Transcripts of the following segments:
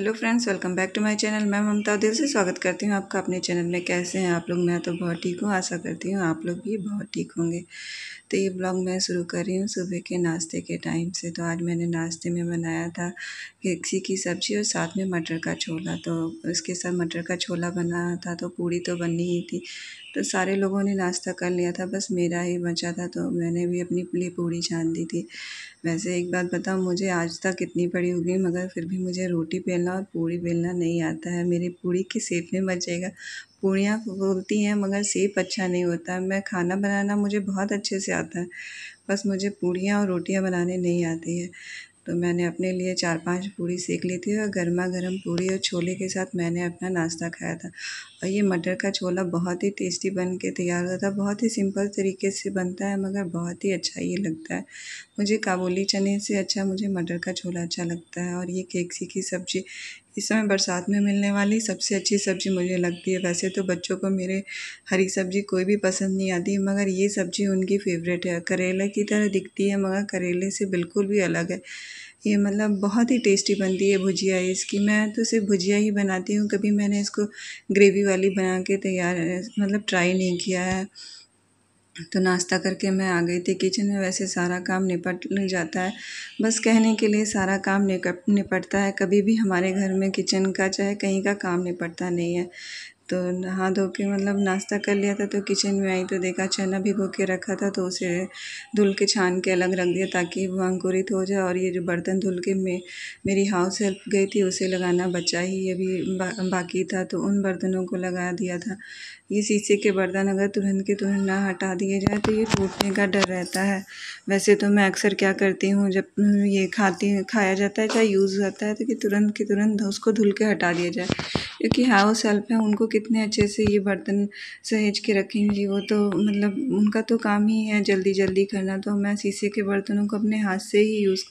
hello friends welcome back to my channel मैं ममता दिल से स्वागत करती हूँ आपका अपने चैनल में कैसे हैं आप लोग मैं तो बहुत ठीक हूँ आशा करती हूँ आप लोग भी बहुत ठीक होंगे तो ये ब्लॉग मैं शुरू कर रही हूँ सुबह के नाश्ते के टाइम से तो आज मैंने नाश्ते में बनाया था किसी की सब्ज़ी और साथ में मटर का छोला तो उसके साथ मटर का छोला बना था तो पूड़ी तो बननी ही थी तो सारे लोगों ने नाश्ता कर लिया था बस मेरा ही बचा था तो मैंने भी अपनी लिए पूड़ी छान दी थी वैसे एक बात बताओ मुझे आज तक इतनी पड़ी हो गई मगर फिर भी मुझे रोटी बेलना और पूड़ी बेलना नहीं आता है मेरी पूड़ी की सेप में बचेगा पूड़ियाँ बोलती हैं मगर सेव अच्छा नहीं होता मैं खाना बनाना मुझे बहुत अच्छे से आता है बस मुझे पूड़ियाँ और रोटियाँ बनाने नहीं आती है तो मैंने अपने लिए चार पांच पूड़ी सेक ली थी और गर्मा गर्म पूड़ी और छोले के साथ मैंने अपना नाश्ता खाया था और ये मटर का छोला बहुत ही टेस्टी बन के तैयार होता था बहुत ही सिंपल तरीके से बनता है मगर बहुत ही अच्छा ये लगता है मुझे काबुली चने से अच्छा मुझे मटर का छोला अच्छा लगता है और ये केकसी की सब्ज़ी इस समय बरसात में मिलने वाली सबसे अच्छी सब्ज़ी मुझे लगती है वैसे तो बच्चों को मेरे हरी सब्ज़ी कोई भी पसंद नहीं आती मगर ये सब्ज़ी उनकी फेवरेट है करेले की तरह दिखती है मगर करेले से बिल्कुल भी अलग है ये मतलब बहुत ही टेस्टी बनती है भुजिया इसकी मैं तो सिर्फ भुजिया ही बनाती हूँ कभी मैंने इसको ग्रेवी वाली बना के तैयार मतलब ट्राई नहीं किया है तो नाश्ता करके मैं आ गई थी किचन में वैसे सारा काम निपट जाता है बस कहने के लिए सारा काम निपटता है कभी भी हमारे घर में किचन का चाहे कहीं का काम निपटता नहीं है तो नहा धो के मतलब नाश्ता कर लिया था तो किचन में आई तो देखा चना भिगो के रखा था तो उसे धुल के छान के अलग रख दिया ताकि वो अंकुरित हो जाए और ये जो बर्तन धुल के मे मेरी हाउस हेल्प गई थी उसे लगाना बचा ही अभी बा, बाकी था तो उन बर्तनों को लगा दिया था ये शीशे के बर्तन अगर तुरंत के तुरंत ना हटा दिए जाए तो ये टूटने का डर रहता है वैसे तो मैं अक्सर क्या करती हूँ जब हम्म, ये खाती खाया जाता है चाहे यूज़ होता है तो कि तुरंत के तुरंत उसको धुल के हटा दिया जाए क्योंकि हाउस हेल्प है उनको कितने अच्छे से ये बर्तन सहेज के रखेंगी वो तो मतलब उनका तो काम ही है जल्दी जल्दी करना तो मैं शीशे के बर्तनों को अपने हाथ से ही यूज़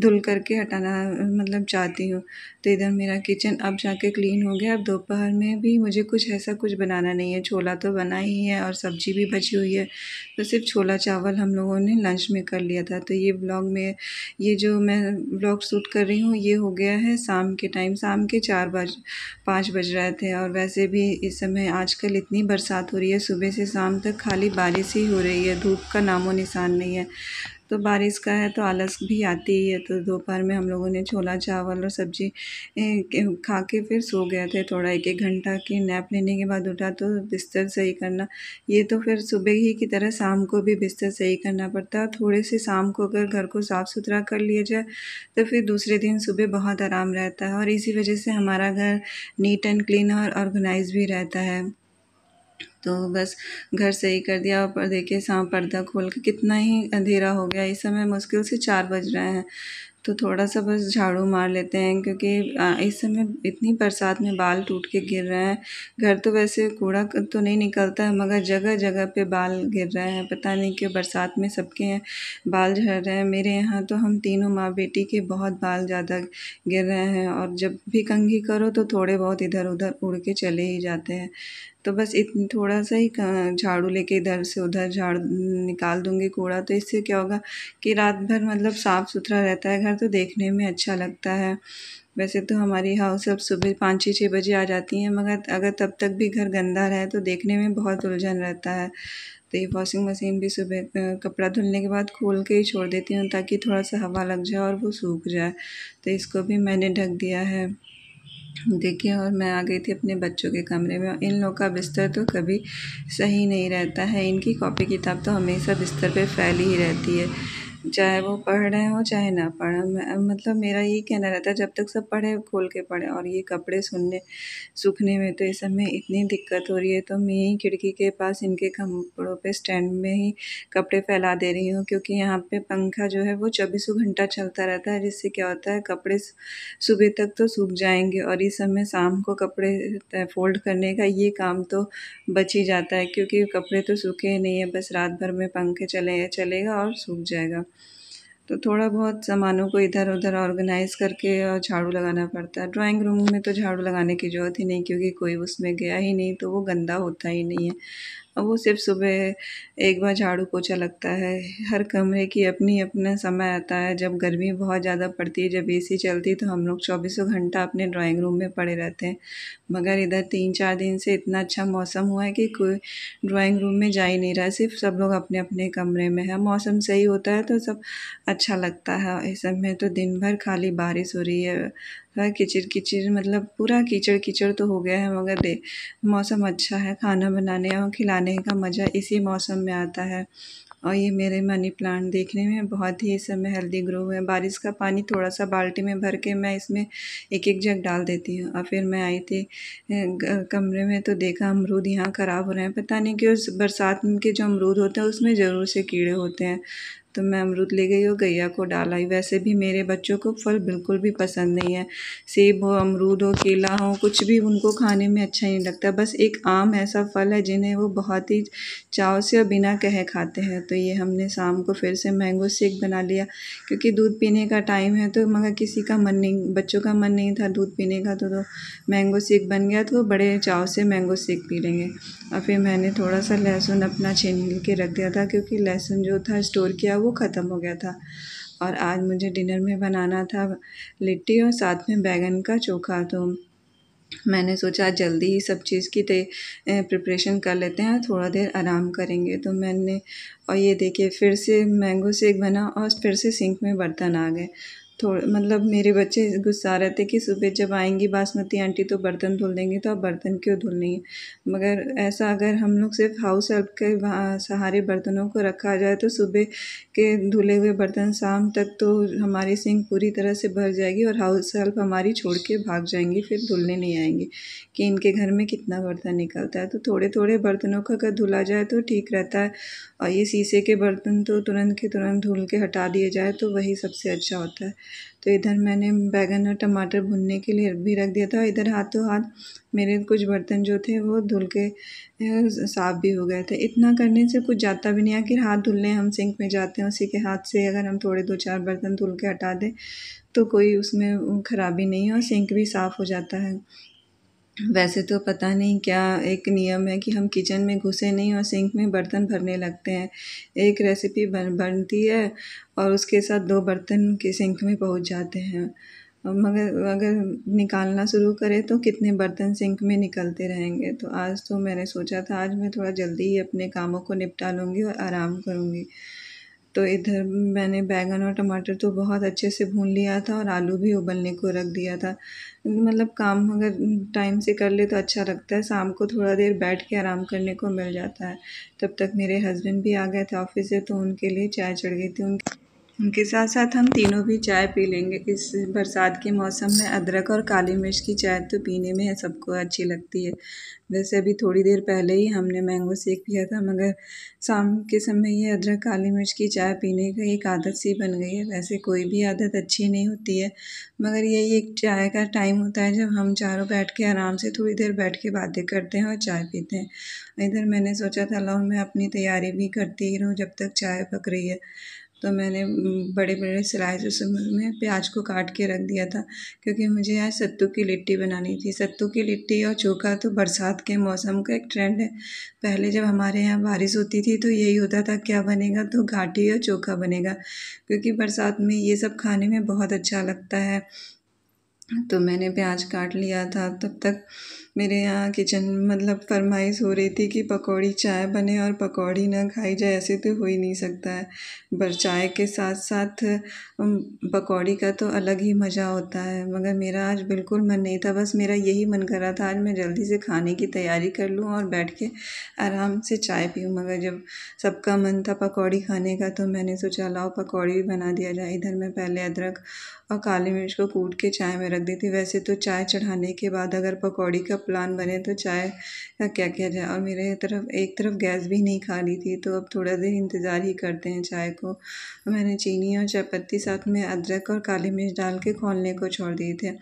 धुल करके हटाना मतलब चाहती हूँ तो इधर मेरा किचन अब जाके क्लीन हो गया अब दोपहर में भी मुझे कुछ ऐसा कुछ बनाना नहीं है छोला तो बना ही है और सब्जी भी बची हुई है तो सिर्फ छोला चावल हम लोगों ने लंच में कर लिया था तो ये ब्लॉग में ये जो मैं ब्लॉग शूट कर रही हूँ ये हो गया है शाम के टाइम शाम के चार बज पाँच बज रहे थे और वैसे भी इस समय आजकल इतनी बरसात हो रही है सुबह से शाम तक खाली बारिश ही हो रही है धूप का नामो निशान नहीं है तो बारिश का है तो आलस भी आती ही है तो दोपहर में हम लोगों ने छोला चावल और सब्ज़ी खा के फिर सो गए थे थोड़ा एक एक घंटा की नैप लेने के बाद उठा तो बिस्तर सही करना ये तो फिर सुबह ही की तरह शाम को भी बिस्तर सही करना पड़ता है थोड़े से शाम को अगर घर को साफ़ सुथरा कर लिया जाए तो फिर दूसरे दिन सुबह बहुत आराम रहता है और इसी वजह से हमारा घर नीट एंड क्लीन और ऑर्गेनाइज भी रहता है तो बस घर सही कर दिया और देखिए सांप पर्दा खोल के कितना ही अंधेरा हो गया इस समय मुश्किल से चार बज रहे हैं तो थोड़ा सा बस झाड़ू मार लेते हैं क्योंकि इस समय इतनी बरसात में बाल टूट के गिर रहे हैं घर तो वैसे कूड़ा तो नहीं निकलता है मगर जगह जगह पे बाल गिर रहे हैं पता नहीं कि बरसात में सबके बाल झड़ रहे हैं मेरे यहाँ तो हम तीनों माँ बेटी के बहुत बाल ज़्यादा गिर रहे हैं और जब भी कंघी करो तो थोड़े बहुत इधर उधर उड़ के चले ही जाते हैं तो बस इतनी थोड़ा सा ही झाड़ू लेके इधर से उधर झाड़ निकाल दूँगी कूड़ा तो इससे क्या होगा कि रात भर मतलब साफ़ सुथरा रहता है घर तो देखने में अच्छा लगता है वैसे तो हमारी हाउस अब सुबह पाँच ही छः बजे आ जाती हैं मगर अगर तब तक भी घर गंदा रहे तो देखने में बहुत उलझन रहता है तो ये वॉशिंग मशीन भी सुबह कपड़ा धुलने के बाद खोल के ही छोड़ देती हूँ ताकि थोड़ा सा हवा लग जाए और वो सूख जाए तो इसको भी मैंने ढक दिया है देखिए और मैं आ गई थी अपने बच्चों के कमरे में इन लोग का बिस्तर तो कभी सही नहीं रहता है इनकी कॉपी किताब तो हमेशा बिस्तर पे फैली ही रहती है चाहे वो पढ़ रहे हों चाहे ना पढ़े मतलब मेरा यही कहना रहता है जब तक सब पढ़े खोल के पढ़े और ये कपड़े सुनने सूखने में तो इस समय इतनी दिक्कत हो रही है तो मैं ही खिड़की के पास इनके कपड़ों पे स्टैंड में ही कपड़े फैला दे रही हूँ क्योंकि यहाँ पे पंखा जो है वो चौबीसों घंटा चलता रहता है जिससे क्या होता है कपड़े सुबह तक तो सूख जाएंगे और इस समय शाम को कपड़े फोल्ड करने का ये काम तो बच ही जाता है क्योंकि कपड़े तो सूखे ही नहीं है बस रात भर में पंखे चले चलेगा और सूख जाएगा तो थोड़ा बहुत सामानों को इधर उधर ऑर्गेनाइज करके और झाड़ू लगाना पड़ता है ड्राइंग रूम में तो झाड़ू लगाने की ज़रूरत ही नहीं क्योंकि कोई उसमें गया ही नहीं तो वो गंदा होता ही नहीं है वो सिर्फ सुबह एक बार झाड़ू पोछा लगता है हर कमरे की अपनी अपना समय आता है जब गर्मी बहुत ज़्यादा पड़ती है जब एसी चलती तो हम लोग चौबीसों घंटा अपने ड्राइंग रूम में पड़े रहते हैं मगर इधर तीन चार दिन से इतना अच्छा मौसम हुआ है कि कोई ड्राइंग रूम में जा ही नहीं रहा सिर्फ सब लोग अपने अपने कमरे में है मौसम सही होता है तो सब अच्छा लगता है इस समय तो दिन भर खाली बारिश हो रही है हाँ कीचड़ किचिर मतलब पूरा कीचड़ कीचड़ तो हो गया है मगर दे मौसम अच्छा है खाना बनाने और खिलाने का मज़ा इसी मौसम में आता है और ये मेरे मनी प्लांट देखने में बहुत ही इस समय हेल्दी ग्रो हुए हैं बारिश का पानी थोड़ा सा बाल्टी में भर के मैं इसमें एक एक जग डाल देती हूँ और फिर मैं आई थी कमरे में तो देखा अमरूद यहाँ ख़राब हो रहे हैं पता नहीं कि उस बरसात के जो अमरूद होते हैं उसमें ज़रूर से कीड़े होते हैं तो मैं अमरूद ले गई और गैया को डाला ही वैसे भी मेरे बच्चों को फल बिल्कुल भी पसंद नहीं है सेब हो अमरूद हो केला हो कुछ भी उनको खाने में अच्छा नहीं लगता बस एक आम ऐसा फल है जिन्हें वो बहुत ही चाव से और बिना कहे खाते हैं तो ये हमने शाम को फिर से मैंगो शेक बना लिया क्योंकि दूध पीने का टाइम है तो मगर किसी का मन नहीं बच्चों का मन नहीं था दूध पीने का तो, तो मैंगो शेक बन गया तो वो बड़े चाव से मैंगो शेक पी लेंगे और फिर मैंने थोड़ा सा लहसुन अपना छीन के रख दिया था क्योंकि लहसुन जो था स्टोर किया वो वो ख़त्म हो गया था और आज मुझे डिनर में बनाना था लिट्टी और साथ में बैगन का चोखा तो मैंने सोचा जल्दी ही सब चीज़ की प्रिपरेशन कर लेते हैं थोड़ा देर आराम करेंगे तो मैंने और ये देखिए फिर से मैंगो सेक बना और फिर से सिंक में बर्तन आ गए थोड़ा मतलब मेरे बच्चे गुस्सा रहे थे कि सुबह जब आएंगी बासमती आंटी तो बर्तन धुल देंगे तो आप बर्तन क्यों धुल नहीं मगर ऐसा अगर हम लोग सिर्फ हाउस हेल्प के सहारे बर्तनों को रखा जाए तो सुबह के धुले हुए बर्तन शाम तक तो हमारी सिंक पूरी तरह से भर जाएगी और हाउस हेल्प हमारी छोड़ के भाग जाएंगी फिर धुलने नहीं आएंगे कि इनके घर में कितना बर्तन निकलता है तो थोड़े थोड़े बर्तनों का अगर धुला जाए तो ठीक रहता है और ये शीशे के बर्तन तो तुरंत के तुरंत धुल के हटा दिए जाए तो वही सबसे अच्छा होता है तो इधर मैंने बैगन और टमाटर भुनने के लिए भी रख दिया था इधर हाथों हाथ मेरे कुछ बर्तन जो थे वो धुल के साफ़ भी हो गए थे इतना करने से कुछ जाता भी नहीं आखिर हाथ धुलने हम सिंक में जाते हैं उसी के हाथ से अगर हम थोड़े दो चार बर्तन धुल के हटा दें तो कोई उसमें ख़राबी नहीं है और सिंक भी साफ़ हो जाता है वैसे तो पता नहीं क्या एक नियम है कि हम किचन में घुसे नहीं और सिंक में बर्तन भरने लगते हैं एक रेसिपी बन बनती है और उसके साथ दो बर्तन के सिंक में पहुंच जाते हैं मगर अगर निकालना शुरू करें तो कितने बर्तन सिंक में निकलते रहेंगे तो आज तो मैंने सोचा था आज मैं थोड़ा जल्दी ही अपने कामों को निपटा लूँगी और आराम करूँगी तो इधर मैंने बैंगन और टमाटर तो बहुत अच्छे से भून लिया था और आलू भी उबलने को रख दिया था मतलब काम अगर टाइम से कर ले तो अच्छा लगता है शाम को थोड़ा देर बैठ के आराम करने को मिल जाता है तब तक मेरे हस्बैंड भी आ गए थे ऑफिस से तो उनके लिए चाय चढ़ गई थी उनके उनके साथ साथ हम तीनों भी चाय पी लेंगे इस बरसात के मौसम में अदरक और काली मिर्च की चाय तो पीने में सबको अच्छी लगती है वैसे अभी थोड़ी देर पहले ही हमने मैंगो सेक पिया था मगर शाम के समय ये अदरक काली मिर्च की चाय पीने का एक आदत सी बन गई है वैसे कोई भी आदत अच्छी नहीं होती है मगर यही एक चाय का टाइम होता है जब हम चारों बैठ के आराम से थोड़ी देर बैठ के बातें करते हैं और चाय पीते हैं इधर मैंने सोचा था लो मैं अपनी तैयारी भी करती ही रहूँ जब तक चाय पक रही है तो मैंने बड़े बड़े सिलाई से प्याज को काट के रख दिया था क्योंकि मुझे आज सत्तू की लिट्टी बनानी थी सत्तू की लिट्टी और चोखा तो बरसात के मौसम का एक ट्रेंड है पहले जब हमारे यहाँ बारिश होती थी तो यही होता था क्या बनेगा तो घाटी और चोखा बनेगा क्योंकि बरसात में ये सब खाने में बहुत अच्छा लगता है तो मैंने प्याज काट लिया था तब तक मेरे यहाँ किचन मतलब फरमाइश हो रही थी कि पकौड़ी चाय बने और पकौड़ी ना खाई जाए ऐसे तो हो ही नहीं सकता है पर चाय के साथ साथ पकौड़ी का तो अलग ही मज़ा होता है मगर मेरा आज बिल्कुल मन नहीं था बस मेरा यही मन कर रहा था आज मैं जल्दी से खाने की तैयारी कर लूँ और बैठ के आराम से चाय पीऊँ मगर जब सबका मन था पकौड़ी खाने का तो मैंने सोचा लाओ पकौड़ी भी बना दिया जाए इधर मैं पहले अदरक और काली मिर्च को कूट के चाय में रख रख दी थी वैसे तो चाय चढ़ाने के बाद अगर पकौड़ी का प्लान बने तो चाय का क्या किया जाए और मेरे तरफ एक तरफ गैस भी नहीं खा रही थी तो अब थोड़ा देर इंतज़ार ही करते हैं चाय को मैंने चीनी और चायपत्ती साथ में अदरक और काली मिर्च डाल के खोलने को छोड़ दिए थे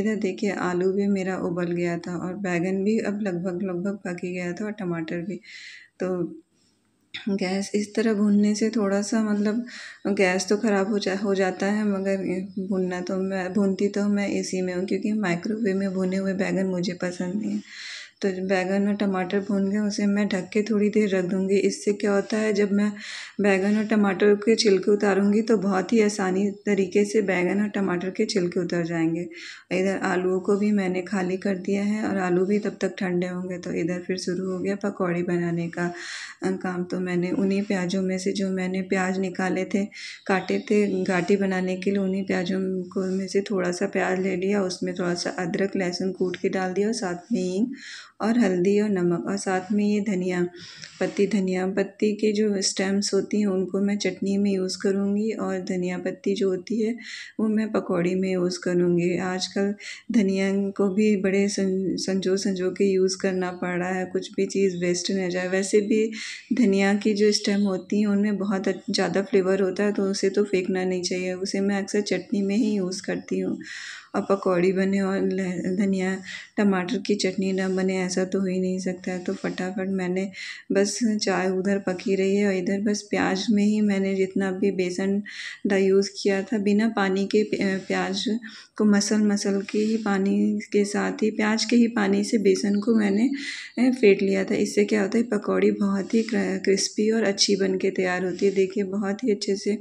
इधर देखिए आलू भी मेरा उबल गया था और बैगन भी अब लगभग लगभग पक ही गया था और टमाटर भी तो गैस इस तरह भूनने से थोड़ा सा मतलब गैस तो ख़राब हो जा हो जाता है मगर भूनना तो मैं भूनती तो मैं इसी में हूँ क्योंकि माइक्रोवेव में भुने हुए बैगन मुझे पसंद नहीं है तो बैगन और टमाटर भून गए उसे मैं ढक के थोड़ी देर रख दूँगी इससे क्या होता है जब मैं बैंगन और टमाटर के छिलके उतारूँगी तो बहुत ही आसानी तरीके से बैंगन और टमाटर के छिलके उतर जाएंगे इधर आलूओं को भी मैंने खाली कर दिया है और आलू भी तब तक ठंडे होंगे तो इधर फिर शुरू हो गया पकौड़ी बनाने का काम तो मैंने उन्हीं प्याज़ों में से जो मैंने प्याज निकाले थे काटे थे घाटी बनाने के लिए उन्हीं प्याज़ों को में से थोड़ा सा प्याज ले लिया उसमें थोड़ा सा अदरक लहसुन कूट के डाल दिया और साथ में हींग और हल्दी और नमक और साथ में ये धनिया पत्ती धनिया पत्ती के जो स्टेम्स होती हैं उनको मैं चटनी में यूज़ करूँगी और धनिया पत्ती जो होती है वो मैं पकौड़ी में यूज़ करूँगी आजकल धनिया को भी बड़े संजो संजो के यूज़ करना पड़ रहा है कुछ भी चीज़ वेस्ट न जाए वैसे भी धनिया की जो स्टेम होती हैं उनमें बहुत ज़्यादा फ्लेवर होता है तो उसे तो फेंकना नहीं चाहिए उसे मैं अक्सर चटनी में ही यूज़ करती हूँ और पकौड़ी बने और धनिया टमाटर की चटनी ना बने ऐसा तो हो ही नहीं सकता है तो फटाफट मैंने बस चाय उधर पकी रही है और इधर बस प्याज में ही मैंने जितना भी बेसन डा यूज़ किया था बिना पानी के प्याज को मसल मसल के ही पानी के साथ ही प्याज के ही पानी से बेसन को मैंने फेंट लिया था इससे क्या होता है पकौड़ी बहुत ही क्रिस्पी और अच्छी बन के तैयार होती है देखिए बहुत ही अच्छे से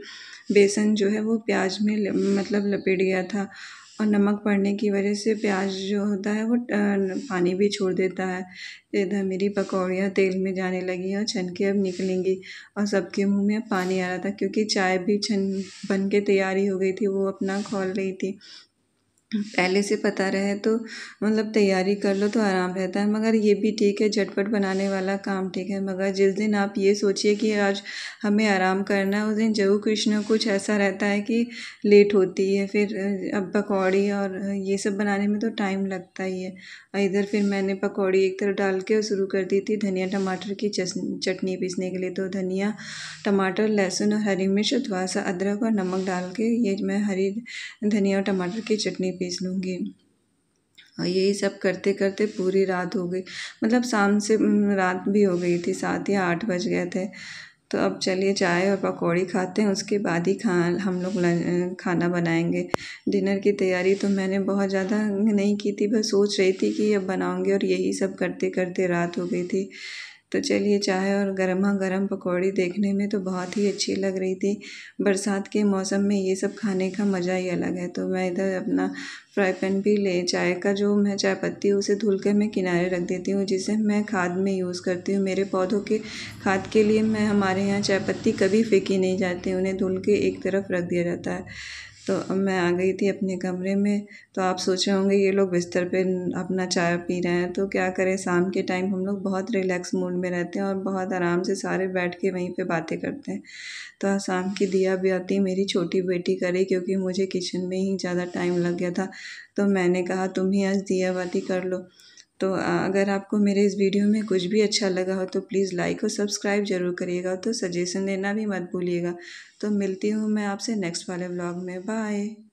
बेसन जो है वो प्याज में मतलब लपेट गया था और नमक पड़ने की वजह से प्याज जो होता है वो पानी भी छोड़ देता है इधर मेरी पकौड़ियाँ तेल में जाने लगी और छन के अब निकलेंगी और सबके मुंह में पानी आ रहा था क्योंकि चाय भी छन बन के तैयारी हो गई थी वो अपना खोल रही थी पहले से पता रहे तो मतलब तैयारी कर लो तो आराम रहता है मगर ये भी ठीक है झटपट बनाने वाला काम ठीक है मगर जिस दिन आप ये सोचिए कि आज हमें आराम करना है उस दिन जरूर कुछ कुछ ऐसा रहता है कि लेट होती है फिर अब पकौड़ी और ये सब बनाने में तो टाइम लगता ही है और इधर फिर मैंने पकौड़ी एक तरफ डाल के शुरू कर दी थी धनिया टमाटर की चटनी पीसने के लिए तो धनिया टमाटर लहसुन और हरी मिर्च थोड़ा सा अदरक और नमक डाल के ये मैं हरी धनिया और टमाटर की चटनी भेज लूँगी और हाँ, यही सब करते करते पूरी रात हो गई मतलब शाम से रात भी हो गई थी सात या आठ बज गए थे तो अब चलिए चाय और पकौड़ी खाते हैं उसके बाद ही खा हम लोग खाना बनाएंगे डिनर की तैयारी तो मैंने बहुत ज़्यादा नहीं की थी बस सोच रही थी कि अब बनाऊंगी और यही सब करते करते रात हो गई थी तो चलिए चाय और गर्मा गर्म पकौड़ी देखने में तो बहुत ही अच्छी लग रही थी बरसात के मौसम में ये सब खाने का मज़ा ही अलग है तो मैं इधर अपना फ्राई पैन भी ले चाय का जो मैं चाय पत्ती हूँ उसे धुल कर मैं किनारे रख देती हूँ जिसे मैं खाद में यूज़ करती हूँ मेरे पौधों के खाद के लिए मैं हमारे यहाँ चाय पत्ती कभी फेंकी नहीं जाती उन्हें धुल के एक तरफ रख दिया जाता है तो अब मैं आ गई थी अपने कमरे में तो आप सोचे होंगे ये लोग बिस्तर पे अपना चाय पी रहे हैं तो क्या करें शाम के टाइम हम लोग बहुत रिलैक्स मूड में रहते हैं और बहुत आराम से सारे बैठ के वहीं पे बातें करते हैं तो शाम की दिया आती मेरी छोटी बेटी करे क्योंकि मुझे किचन में ही ज़्यादा टाइम लग गया था तो मैंने कहा तुम ही आज दिया बाती कर लो तो अगर आपको मेरे इस वीडियो में कुछ भी अच्छा लगा हो तो प्लीज़ लाइक और सब्सक्राइब ज़रूर करिएगा तो सजेशन देना भी मत भूलिएगा तो मिलती हूँ मैं आपसे नेक्स्ट वाले ब्लॉग में बाय